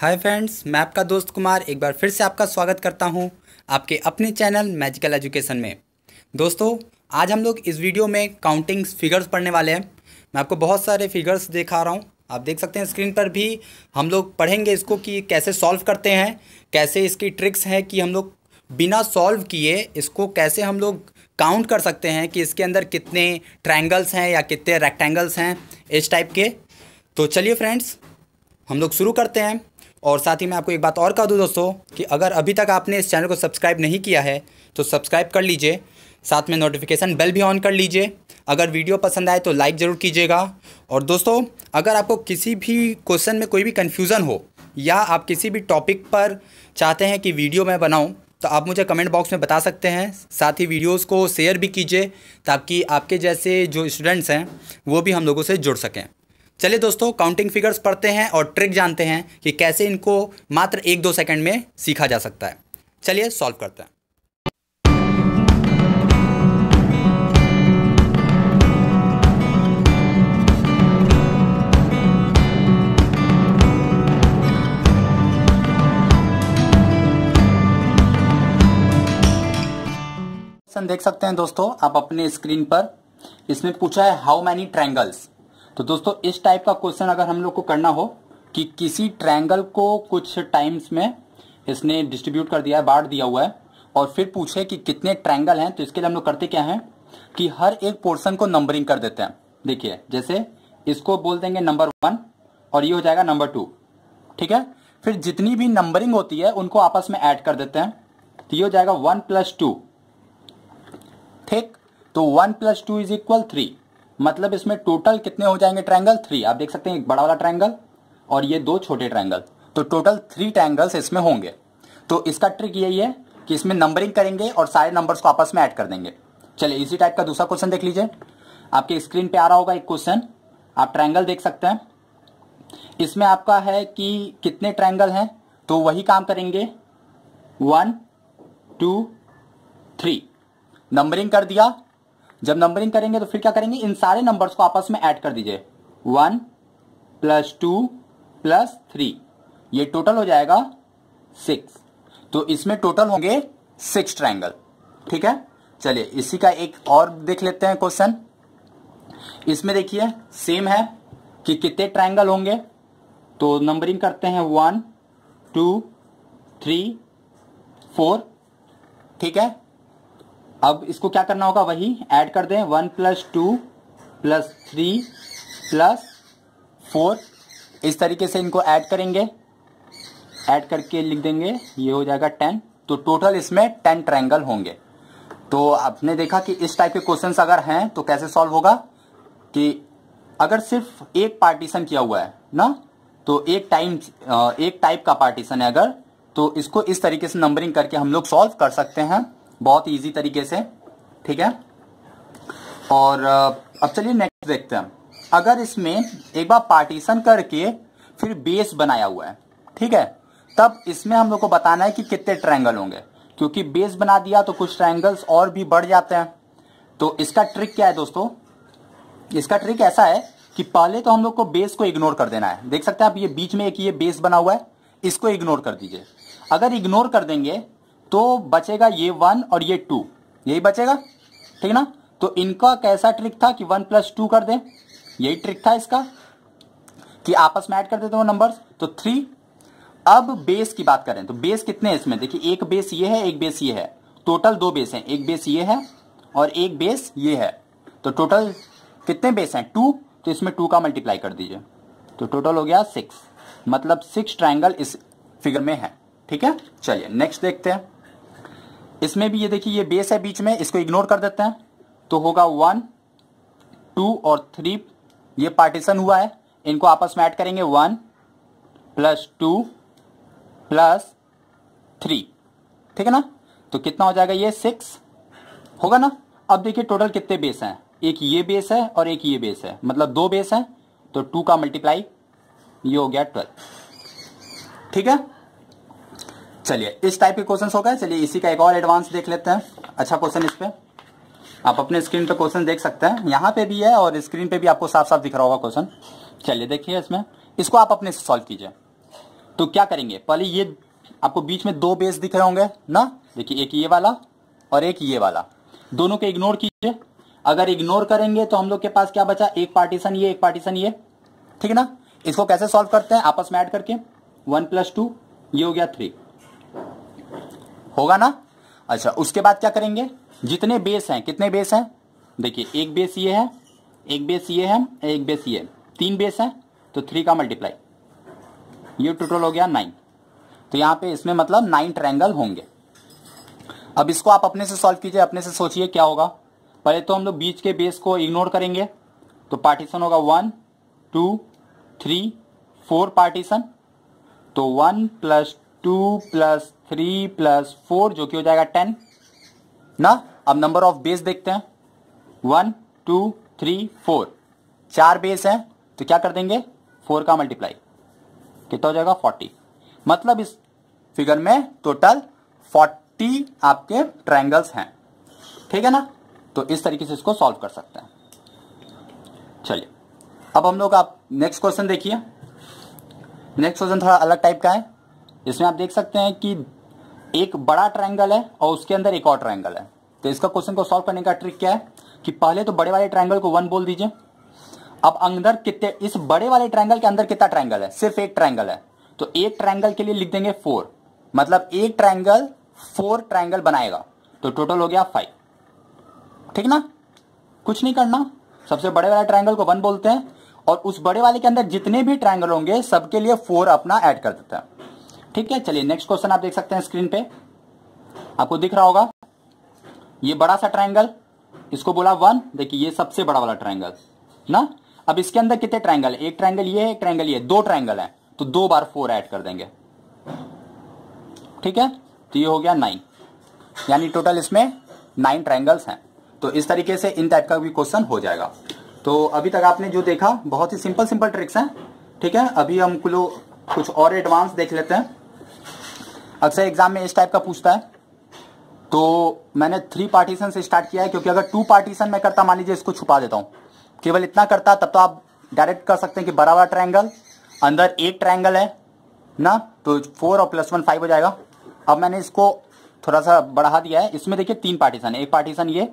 hi friends मैं आपका दोस्त कुमार एक बार फिर से आपका स्वागत करता हूं आपके अपने चैनल मैजिकल एजुकेशन में दोस्तों आज हम लोग इस वीडियो में काउंटिंग फिगर्स पढ़ने वाले हैं मैं आपको बहुत सारे फिगर्स दिखा रहा हूं आप देख सकते हैं स्क्रीन पर भी हम लोग पढ़ेंगे इसको कि कैसे सॉल्व करते हैं कैसे इसकी ट्रिक्स हैं कि हम लोग बिना सॉल्व किए इसको कैसे हम लोग काउंट कर सकते हैं कि इसके अंदर कितने ट्राइंगल्स हैं या कितने रेक्टेंगल्स हैं इस टाइप के तो चलिए फ्रेंड्स हम लोग शुरू करते हैं और साथ ही मैं आपको एक बात और कह दूँ दोस्तों कि अगर अभी तक आपने इस चैनल को सब्सक्राइब नहीं किया है तो सब्सक्राइब कर लीजिए साथ में नोटिफिकेशन बेल भी ऑन कर लीजिए अगर वीडियो पसंद आए तो लाइक ज़रूर कीजिएगा और दोस्तों अगर आपको किसी भी क्वेश्चन में कोई भी कन्फ्यूज़न हो या आप किसी भी टॉपिक पर चाहते हैं कि वीडियो मैं बनाऊँ तो आप मुझे कमेंट बॉक्स में बता सकते हैं साथ ही वीडियोस को शेयर भी कीजिए ताकि आपके जैसे जो स्टूडेंट्स हैं वो भी हम लोगों से जुड़ सकें चलिए दोस्तों काउंटिंग फिगर्स पढ़ते हैं और ट्रिक जानते हैं कि कैसे इनको मात्र एक दो सेकंड में सीखा जा सकता है चलिए सॉल्व करते हैं देख सकते हैं दोस्तों आप अपने स्क्रीन पर इसमें पूछा है हाउ मैनी ट्रायंगल्स तो दोस्तों इस टाइप का क्वेश्चन अगर हम लोग को करना हो कि किसी ट्रायंगल को कुछ टाइम्स में इसने डिस्ट्रीब्यूट कर दिया है बांट दिया हुआ है और फिर पूछे कि कितने ट्रायंगल हैं तो इसके लिए हम लोग करते क्या हैं कि हर एक पोर्शन को नंबरिंग कर देते हैं देखिए जैसे इसको बोल देंगे नंबर वन और ये हो जाएगा नंबर टू ठीक है फिर जितनी भी नंबरिंग होती है उनको आपस में एड कर देते हैं तो ये हो जाएगा वन प्लस टू ठीक तो one plus two is equal three मतलब इसमें टोटल कितने हो जाएंगे ट्रैंगल थ्री आप देख सकते हैं एक बड़ा वाला ट्रैंगल और ये दो छोटे ट्रैंगल तो टोटल थ्री ट्रैंगल्स इसमें होंगे तो इसका ट्रिक यही है कि इसमें नंबरिंग करेंगे और सारे नंबर्स को आपस में ऐड कर देंगे चलिए इसी टाइप का दूसरा क्वेश्चन देख लीजिए आपके स्क्रीन पे आ रहा होगा एक क्वेश्चन आप ट्रैंगल देख सकते हैं इसमें आपका है कि कितने ट्रैंगल हैं तो वही काम करेंगे वन टू थ्री नंबरिंग कर दिया जब नंबरिंग करेंगे तो फिर क्या करेंगे इन सारे नंबर्स को आपस में ऐड कर दीजिए one plus two plus three ये टोटल हो जाएगा सिक्स तो इसमें टोटल होंगे सिक्स ट्राइंगल ठीक है चलिए इसी का एक और देख लेते हैं क्वेश्चन इसमें देखिए सेम है कि कितने ट्राइंगल होंगे तो नंबरिंग करते हैं वन टू थ्री फोर ठीक है अब इसको क्या करना होगा वही ऐड कर दें one plus two plus three plus four इस तरीके से इनको ऐड करेंगे ऐड करके लिख देंगे ये हो जाएगा टेन तो टोटल इसमें टेन ट्रायंगल होंगे तो आपने देखा कि इस टाइप के क्वेश्चंस अगर हैं तो कैसे सॉल्व होगा कि अगर सिर्फ एक पार्टीशन किया हुआ है ना तो एक टाइम एक टाइप का पार्टीशन है अगर तो इसको इस तरीके से नंबरिंग करके हम लोग सॉल्व कर सकते हैं बहुत ईजी तरीके से ठीक है और अब चलिए नेक्स्ट देखते हैं अगर इसमें एक बार पार्टीशन करके फिर बेस बनाया हुआ है ठीक है तब इसमें हम लोग को बताना है कि कितने ट्रायंगल होंगे क्योंकि बेस बना दिया तो कुछ ट्रायंगल्स और भी बढ़ जाते हैं तो इसका ट्रिक क्या है दोस्तों इसका ट्रिक ऐसा है कि पहले तो हम लोग को बेस को इग्नोर कर देना है देख सकते हैं आप ये बीच में एक ये बेस बना हुआ है इसको इग्नोर कर दीजिए अगर इग्नोर कर देंगे तो बचेगा ये वन और ये टू यही बचेगा ठीक ना तो इनका कैसा ट्रिक था कि वन प्लस टू कर दे यही ट्रिक था इसका कि आपस में ऐड कर देते वो नंबर्स तो थ्री अब बेस की बात करें तो बेस कितने इसमें देखिए एक बेस ये है एक बेस ये है टोटल दो बेस हैं एक बेस ये है और एक बेस ये है तो टोटल कितने बेस हैं टू तो इसमें टू का मल्टीप्लाई कर दीजिए तो टोटल हो गया सिक्स मतलब सिक्स ट्रायंगल इस फिगर में है ठीक है चलिए नेक्स्ट देखते हैं इसमें भी ये देखिए ये बेस है बीच में इसको इग्नोर कर देते हैं तो होगा वन टू और थ्री ये पार्टीशन हुआ है इनको आपस में ऐड करेंगे one plus two plus three ठीक है ना तो कितना हो जाएगा ये सिक्स होगा ना अब देखिए टोटल कितने बेस हैं एक ये बेस है और एक ये बेस है मतलब दो बेस है तो टू का मल्टीप्लाई ये हो गया ट्वेल्व ठीक है चलिए इस टाइप के क्वेश्चन हो गए चलिए इसी का एक और एडवांस देख लेते हैं अच्छा क्वेश्चन इस पर आप अपने स्क्रीन पे क्वेश्चन देख सकते हैं यहाँ पे भी है और स्क्रीन पे भी आपको साफ साफ दिख रहा होगा क्वेश्चन चलिए देखिए इसमें इसको आप अपने से सॉल्व कीजिए तो क्या करेंगे पहले ये आपको बीच में दो बेस दिख रहे होंगे ना देखिए एक ये वाला और एक ये वाला दोनों को इग्नोर कीजिए अगर इग्नोर करेंगे तो हम लोग के पास क्या बचा एक पार्टीशन ये एक पार्टीशन ये ठीक है ना इसको कैसे सॉल्व करते हैं आपस में ऐड करके वन प्लस टू ये हो गया थ्री होगा ना अच्छा उसके बाद क्या करेंगे जितने बेस हैं कितने बेस हैं देखिए एक बेस ये है एक बेस ये है एक बेस ये तीन बेस है तो थ्री का मल्टीप्लाई ये टोटल हो गया नाइन तो यहाँ पे इसमें मतलब नाइन ट्रायंगल होंगे अब इसको आप अपने से सॉल्व कीजिए अपने से सोचिए क्या होगा पहले तो हम लोग बीच के बेस को इग्नोर करेंगे तो पार्टीशन होगा one two three four partition तो one plus two plus three plus four जो कि हो जाएगा टेन ना अब नंबर ऑफ बेस देखते हैं वन टू थ्री फोर चार बेस हैं तो क्या कर देंगे फोर का मल्टीप्लाई कितना हो जाएगा फोर्टी मतलब इस फिगर में टोटल फोर्टी आपके ट्रायंगल्स हैं ठीक है ना तो इस तरीके से इसको सॉल्व कर सकते हैं चलिए अब हम लोग आप नेक्स्ट क्वेश्चन देखिए नेक्स्ट क्वेश्चन थोड़ा अलग टाइप का है इसमें आप देख सकते हैं कि एक बड़ा ट्रायंगल है और उसके अंदर एक और ट्रायंगल है तो इसका क्वेश्चन को सॉल्व करने का ट्रिक क्या है कि पहले तो बड़े वाले ट्रायंगल को वन बोल दीजिए अब अंदर कितने इस बड़े वाले ट्रायंगल के अंदर कितना ट्रायंगल है सिर्फ एक ट्रायंगल है तो एक ट्रायंगल के लिए लिख देंगे फोर मतलब एक ट्रायंगल फोर ट्रायंगल बनाएगा तो टोटल हो गया फाइव ठीक ना कुछ नहीं करना सबसे बड़े वाले ट्रायंगल को वन बोलते हैं और उस बड़े वाले के अंदर जितने भी ट्रायंगल होंगे सबके लिए फोर अपना ऐड कर देते हैं ठीक है चलिए नेक्स्ट क्वेश्चन आप देख सकते हैं स्क्रीन पे आपको दिख रहा होगा ये बड़ा सा ट्राइंगल इसको बोला वन देखिए ये सबसे बड़ा वाला ट्राइंगल ना अब इसके अंदर कितने ट्राइंगल एक ट्राइंगल ये है एक ट्राइंगल ये दो ट्राइंगल है तो दो बार फोर एड कर देंगे ठीक है तो ये हो गया नाइन यानी टोटल इसमें नाइन ट्राइंगल्स हैं तो इस तरीके से इन टाइप का भी क्वेश्चन हो जाएगा तो अभी तक आपने जो देखा बहुत ही सिंपल सिंपल ट्रिक्स हैं ठीक है अभी हम लोग कुछ और एडवांस देख लेते हैं अक्सर एग्जाम में इस टाइप का पूछता है तो मैंने थ्री पार्टीशन से स्टार्ट किया है क्योंकि अगर टू पार्टीशन में करता मान लीजिए इसको छुपा देता हूँ केवल इतना करता तब तो आप डायरेक्ट कर सकते हैं कि बराबर ट्राइंगल अंदर एक ट्राइंगल है ना तो फोर और प्लस वन फाइव हो जाएगा अब मैंने इसको थोड़ा सा बढ़ा दिया है इसमें देखिए तीन पार्टीशन है एक पार्टीशन ये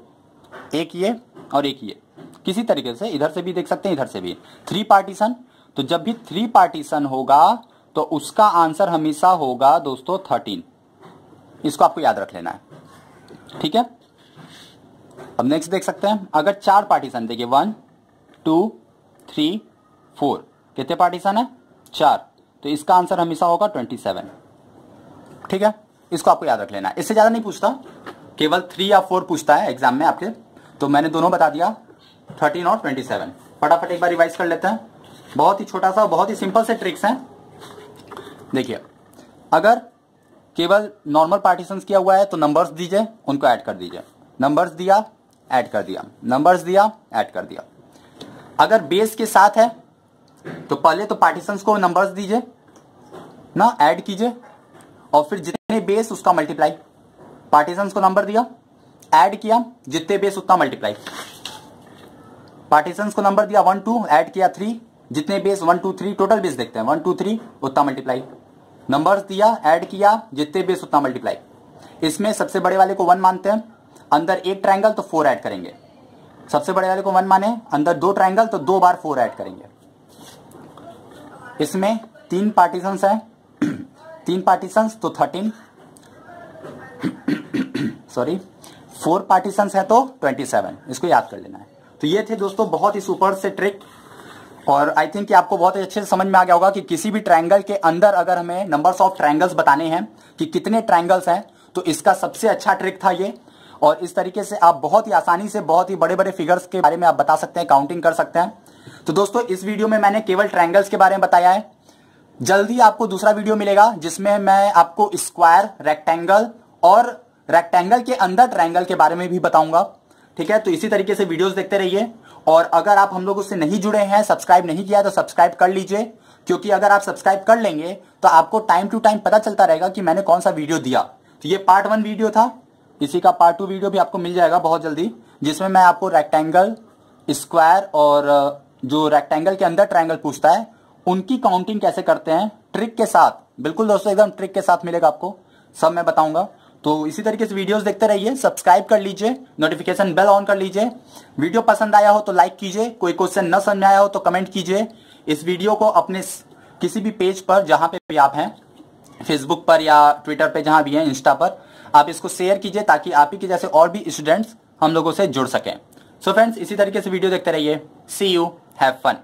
एक ये और एक ये किसी तरीके से इधर से भी देख सकते हैं इधर से भी थ्री पार्टीशन तो जब भी थ्री पार्टीशन होगा तो उसका आंसर हमेशा होगा दोस्तों थर्टीन इसको आपको याद रख लेना है ठीक है अब नेक्स्ट देख सकते हैं अगर चार पार्टीशन देखिए वन टू थ्री फोर कितने पार्टीशन है चार तो इसका आंसर हमेशा होगा ट्वेंटी सेवन ठीक है इसको आपको याद रख लेना है इससे ज़्यादा नहीं पूछता केवल थ्री या फोर पूछता है एग्जाम में आपके तो मैंने दोनों बता दिया थर्टीन और ट्वेंटी सेवन फटाफट एक बार रिवाइज कर लेते हैं बहुत ही छोटा सा बहुत ही सिंपल से ट्रिक्स हैं देखिए अगर केवल नॉर्मल पार्टीशन किया हुआ है तो नंबर्स दीजिए उनको ऐड कर दीजिए नंबर्स दिया ऐड कर दिया नंबर्स दिया ऐड कर दिया अगर बेस के साथ है तो पहले तो पार्टीशंस को नंबर्स दीजिए ना ऐड कीजिए और फिर जितने बेस उसका मल्टीप्लाई पार्टीशंस को नंबर दिया ऐड किया जितने बेस उतना मल्टीप्लाई पार्टीशंस को नंबर दिया वन टू ऐड किया थ्री जितने base one two three total base देखते हैं वन टू थ्री उतना मल्टीप्लाई नंबर्स दिया ऐड किया जितने बेस उतना मल्टीप्लाई इसमें सबसे बड़े वाले को वन मानते हैं अंदर एक ट्राइंगल तो फोर ऐड करेंगे सबसे बड़े वाले को वन माने अंदर दो ट्राइंगल तो दो बार फोर ऐड करेंगे इसमें तीन पार्टीशंस हैं तीन पार्टीशंस तो थर्टीन सॉरी फोर पार्टीशंस है तो ट्वेंटी सेवन इसको याद कर लेना है तो ये थे दोस्तों बहुत ही सुपर से ट्रिक और आई थिंक आपको बहुत अच्छे से समझ में आ गया होगा कि किसी भी ट्रायंगल के अंदर अगर हमें नंबर्स ऑफ ट्रायंगल्स बताने हैं कि कितने ट्रायंगल्स हैं तो इसका सबसे अच्छा ट्रिक था ये और इस तरीके से आप बहुत ही आसानी से बहुत ही बड़े बड़े फिगर्स के बारे में आप बता सकते हैं काउंटिंग कर सकते हैं तो दोस्तों इस वीडियो में मैंने केवल ट्रायंगल्स के बारे में बताया है जल्दी आपको दूसरा वीडियो मिलेगा जिसमें मैं आपको स्क्वायर रेक्टेंगल और रेक्टेंगल के अंदर ट्रायंगल के बारे में भी बताऊंगा ठीक है तो इसी तरीके से वीडियोस देखते रहिए और अगर आप हम लोग उससे नहीं जुड़े हैं सब्सक्राइब नहीं किया तो सब्सक्राइब कर लीजिए क्योंकि अगर आप सब्सक्राइब कर लेंगे तो आपको टाइम टू टाइम पता चलता रहेगा कि मैंने कौन सा वीडियो दिया तो ये पार्ट वन वीडियो था इसी का पार्ट टू वीडियो भी आपको मिल जाएगा बहुत जल्दी जिसमें मैं आपको रेक्टेंगल स्क्वायर और जो रेक्टेंगल के अंदर ट्राइंगल पूछता है उनकी काउंटिंग कैसे करते हैं ट्रिक के साथ बिल्कुल दोस्तों एकदम ट्रिक के साथ मिलेगा आपको सब मैं बताऊंगा तो इसी तरीके से वीडियोस देखते रहिए सब्सक्राइब कर लीजिए नोटिफिकेशन बेल ऑन कर लीजिए वीडियो पसंद आया हो तो लाइक कीजिए कोई क्वेश्चन न समझ आया हो तो कमेंट कीजिए इस वीडियो को अपने किसी भी पेज पर जहां पे भी आप हैं फेसबुक पर या ट्विटर पर जहां भी हैं इंस्टा पर आप इसको शेयर कीजिए ताकि आप ही के जैसे और भी स्टूडेंट्स हम लोगों से जुड़ सकें सो so फ्रेंड्स इसी तरीके से वीडियो देखते रहिए सी यू हैव फन